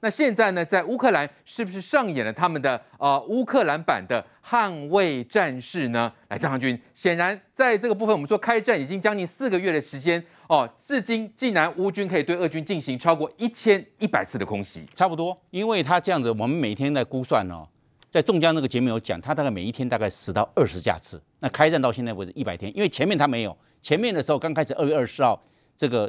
那现在呢，在乌克兰是不是上演了他们的呃乌克兰版的捍卫战士呢？来，张将军，显然在这个部分，我们说开战已经将近四个月的时间哦，至今竟然乌军可以对俄军进行超过一千一百次的空袭，差不多，因为他这样子，我们每天在估算哦，在中江那个节目有讲，他大概每一天大概十到二十架次，那开战到现在为止一百天，因为前面他没有，前面的时候刚开始二月二十号这个。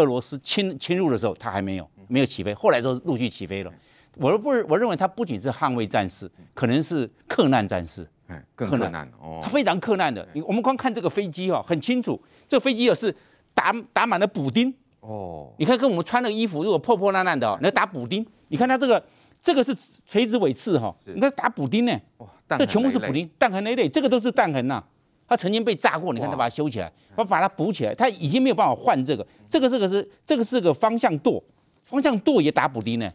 俄罗斯侵侵入的时候，它还没有没有起飞，后来都陆续起飞了。我不，我认为它不仅是捍卫战士，可能是克难战士，嗯，克难哦，它非常克难的。我们光看这个飞机哦，很清楚，这飞机哦是打打满了补丁哦。你看，跟我们穿的衣服如果破破烂烂的，你要打补丁。你看它这个这个是垂直尾刺哈，你看打补丁呢，哇，这全部是补丁，弹痕累累，这个都是弹痕呐。它曾经被炸过，你看他把它修起来，他把它补起来，它已经没有办法换这个，这个这个是这个是个方向舵，方向舵也打补丁呢。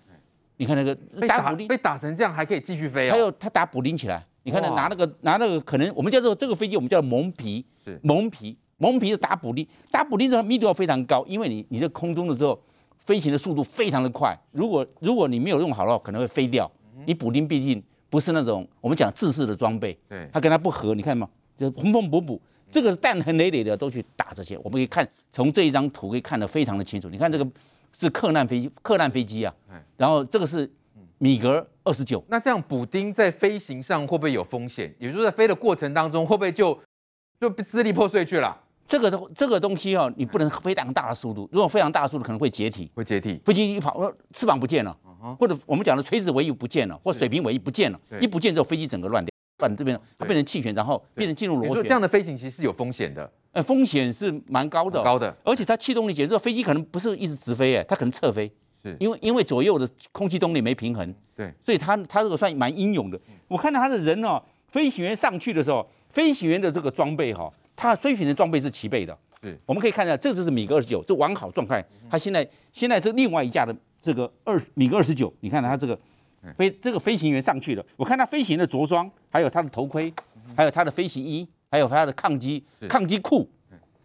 你看那个打补丁被打成这样还可以继续飞啊？还有它打补丁起来，你看它拿那个拿那个可能我们叫做这个飞机我们叫蒙皮，是蒙皮蒙皮的打补丁，打补丁的密度要非常高，因为你你在空中的时候飞行的速度非常的快，如果如果你没有用好的话，可能会飞掉。你补丁毕竟不是那种我们讲自式的装备，对，它跟它不合，你看嘛。就缝缝补补，这个弹痕累累的，都去打这些。我们可以看，从这一张图可以看得非常的清楚。你看这个是客难飞机，客难飞机啊，然后这个是米格二十九。那这样补丁在飞行上会不会有风险？也就是在飞的过程当中会不会就就支离破碎去了？这个这个东西哦，你不能非常大的速度。如果非常大的速度，可能会解体。会解体，飞机一跑，翅膀不见了，或者我们讲的垂直尾翼不见了，或水平尾翼不见了，一不见之后飞机整个乱掉。反这边它变成气旋，然后变成进入螺旋。这样的飞行其实是有风险的，呃，风险是蛮高的，高的。而且它气动力减弱，飞机可能不是一直直飞哎，它可能侧飞，是因为因为左右的空气动力没平衡。对，所以它它这个算蛮英勇的。我看到他的人哦，飞行员上去的时候，飞行员的这个装备哈，他飞行的装备是齐备的。我们可以看一下，这就是米格二十九，这完好状态。他现在现在这另外一架的这个二米格二十九，你看他这个。飞这个飞行员上去了，我看他飞行的着装，还有他的头盔，还有他的飞行衣，还有他的抗击抗击裤，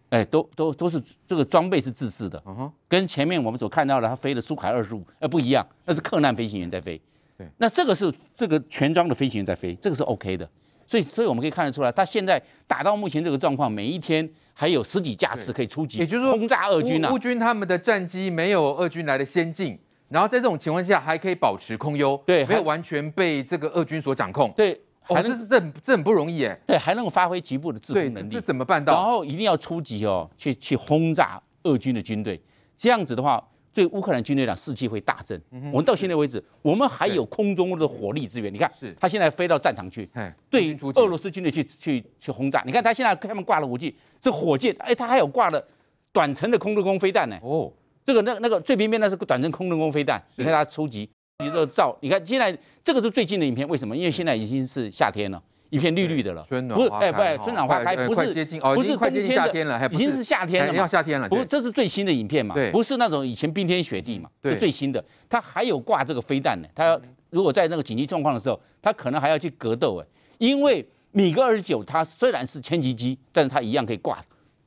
哎，都都都是这个装备是自制的，跟前面我们所看到的他飞的苏凯二十五呃不一样，那是客难飞行员在飞，对，那这个是这个全装的飞行员在飞，这个是 OK 的，所以所以我们可以看得出来，他现在打到目前这个状况，每一天还有十几架次可以出击，也就是说轰炸俄军啊，乌军他们的战机没有俄军来的先进。然后在这种情况下还可以保持空优，对，没有完全被这个俄军所掌控，对，哦，这是这很这很不容易哎，对，还能发挥局部的制空能力，这怎么办到？然后一定要出击哦，去去轰炸俄军的军队，这样子的话，对乌克兰军队来讲士气会大振。我们到现在为止，我们还有空中的火力资源，你看，是他现在飞到战场去，对俄罗斯军队去去去轰炸，你看他现在上面挂了武器，这火箭，哎，他还有挂了短程的空对空飞弹呢，哦。这个那那个最边边那是短程空中空飞弹，你看它出击，你着照，你看现在这个是最近的影片，为什么？因为现在已经是夏天了，一片绿绿的了。春暖花开。不是，哎，不，春暖花开不是快接近哦，已经快接近夏天了，已经是夏天了，要夏天了。不，这是最新的影片嘛？不是那种以前冰天雪地嘛？对，最新的。它还有挂这个飞弹呢，它要如果在那个紧急状况的时候，它可能还要去格斗哎，因为米格二十九它虽然是歼击机，但是它一样可以挂。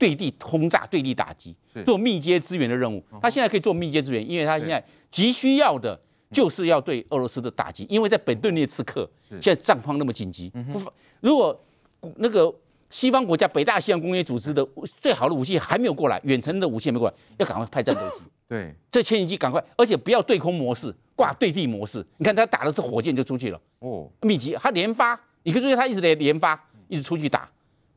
对地轰炸、对地打击，做密接支援的任务。他现在可以做密接支援，因为他现在急需要的就是要对俄罗斯的打击。因为在本顿涅茨克，现在战况那么紧急。不，如果那个西方国家北大西洋公约组织的最好的武器还没有过来，远程的武器没过来，要赶快派战斗机。对，这牵引机赶快，而且不要对空模式，挂对地模式。你看他打的是火箭就出去了。哦，密集，他连发，你可以注意他一直连连发，一直出去打。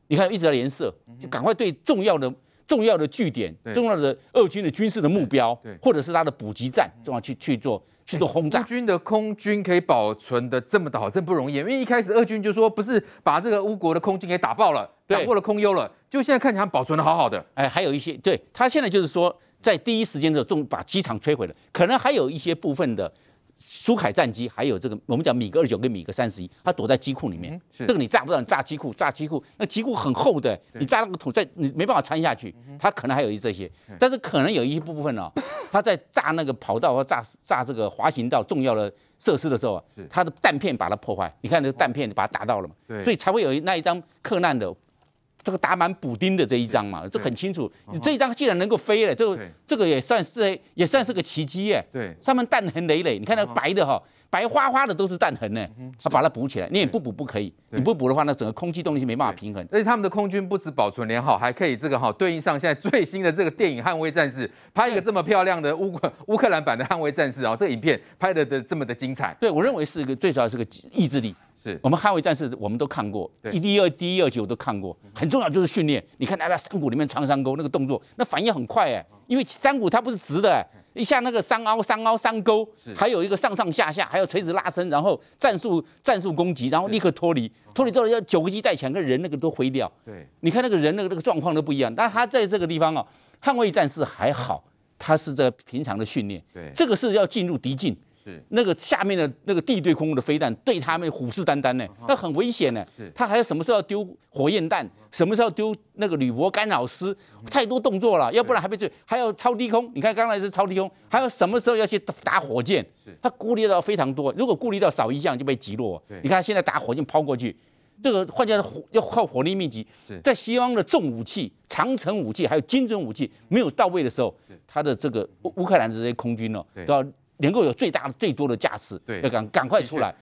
你看，一直在连射，就赶快对重要的、重要的据点、重要的俄军的军事的目标，或者是他的补给站，这样去去做、去做轰炸。乌军的空军可以保存的这么的好，真不容易。因为一开始，俄军就说不是把这个乌国的空军给打爆了，掌握了空优了，就现在看起来保存的好好的。哎，还有一些，对他现在就是说，在第一时间就重把机场摧毁了，可能还有一些部分的。苏凯战机还有这个，我们讲米格二九跟米格三十一，它躲在机库里面，这个你炸不到，你炸机库，炸机库，那机库很厚的，你炸那个土，在你没办法穿下去。它可能还有一这些，但是可能有一部分呢，它在炸那个跑道或炸炸这个滑行道重要的设施的时候啊，它的弹片把它破坏。你看那个弹片把它砸到了嘛，所以才会有那一张客难的。这个打满补丁的这一张嘛，这很清楚。你这一张既然能够飞了，这这个也算是也算是个奇迹耶。对，上面弹痕累累，你看那白的哈，白花花的都是弹痕呢。它把它补起来，你也不补不可以。你不补的话，那整个空气动力是没办法平衡。而且他们的空军不止保存良好，还可以这个哈对应上现在最新的这个电影《捍卫战士》，拍一个这么漂亮的乌克乌克兰版的《捍卫战士》，啊，这影片拍的的这么的精彩。对，我认为是一个最主要是个意志力。是我们捍卫战士，我们都看过，一、D 二、第一二九，我都看过。很重要就是训练，你看他在山谷里面穿山沟那个动作，那反应很快哎，因为山谷它不是直的一下那个山凹、山凹、山沟，还有一个上上下下，还有垂直拉伸，然后战术战术攻击，然后立刻脱离，脱离之后要九个鸡带枪跟人那个都毁掉。对，你看那个人那个那个状况都不一样，但他在这个地方哦，捍卫战士还好，他是在平常的训练，对，这个是要进入敌境。那个下面的那个地对空的飞弹对他们虎视眈眈呢，那很危险呢。他还要什么时候丢火焰弹，什么时候丢那个铝箔干扰丝，太多动作了，要不然还被追。还要超低空，你看刚才是超低空，还有什么时候要去打火箭？是，他顾虑到非常多。如果顾虑到少一项就被击落。你看现在打火箭抛过去，这个换言火要靠火力密集。是，在西方的重武器、长程武器还有精准武器没有到位的时候，他的这个乌克兰的这些空军呢，都要。能够有最大的、最多的价值，要赶赶快出来。